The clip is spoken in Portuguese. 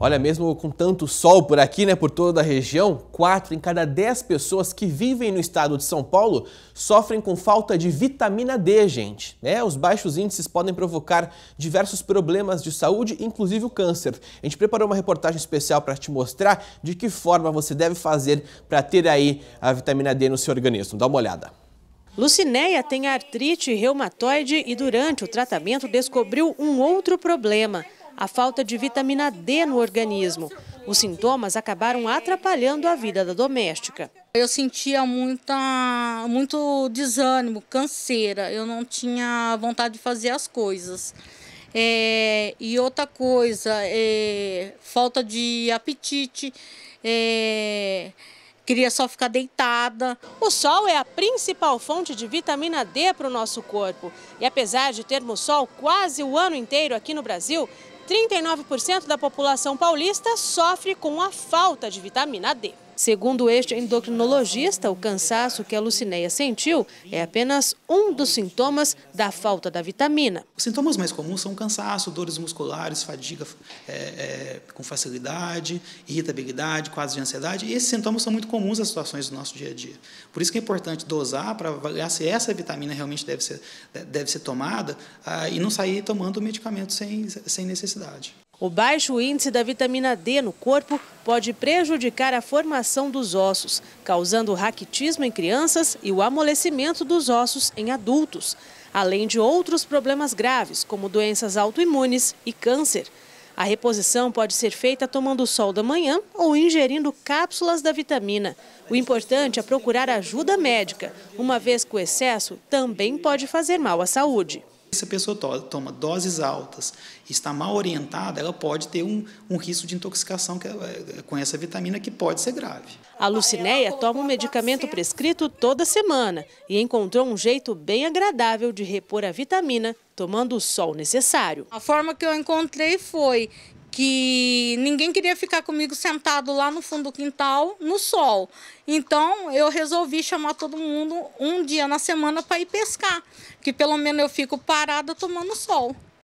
Olha, mesmo com tanto sol por aqui, né, por toda a região, 4 em cada 10 pessoas que vivem no estado de São Paulo sofrem com falta de vitamina D, gente. Né? Os baixos índices podem provocar diversos problemas de saúde, inclusive o câncer. A gente preparou uma reportagem especial para te mostrar de que forma você deve fazer para ter aí a vitamina D no seu organismo. Dá uma olhada. Lucinéia tem artrite reumatoide e durante o tratamento descobriu um outro problema – a falta de vitamina D no organismo. Os sintomas acabaram atrapalhando a vida da doméstica. Eu sentia muita, muito desânimo, canseira, eu não tinha vontade de fazer as coisas. É, e outra coisa, é, falta de apetite, é, queria só ficar deitada. O sol é a principal fonte de vitamina D para o nosso corpo. E apesar de termos sol quase o ano inteiro aqui no Brasil, 39% da população paulista sofre com a falta de vitamina D. Segundo este endocrinologista, o cansaço que a Lucineia sentiu é apenas um dos sintomas da falta da vitamina. Os sintomas mais comuns são cansaço, dores musculares, fadiga é, é, com facilidade, irritabilidade, quadros de ansiedade. E esses sintomas são muito comuns nas situações do nosso dia a dia. Por isso que é importante dosar para avaliar se essa vitamina realmente deve ser, deve ser tomada ah, e não sair tomando o medicamento sem, sem necessidade. O baixo índice da vitamina D no corpo pode prejudicar a formação dos ossos, causando raquitismo em crianças e o amolecimento dos ossos em adultos, além de outros problemas graves, como doenças autoimunes e câncer. A reposição pode ser feita tomando sol da manhã ou ingerindo cápsulas da vitamina. O importante é procurar ajuda médica, uma vez que o excesso também pode fazer mal à saúde. Se a pessoa to toma doses altas e está mal orientada, ela pode ter um, um risco de intoxicação eh, com essa vitamina que pode ser grave. A Lucinéia toma o um medicamento prescrito toda semana e encontrou um jeito bem agradável de repor a vitamina tomando o sol necessário. A forma que eu encontrei foi que ninguém queria ficar comigo sentado lá no fundo do quintal, no sol. Então, eu resolvi chamar todo mundo um dia na semana para ir pescar, que pelo menos eu fico parada tomando sol.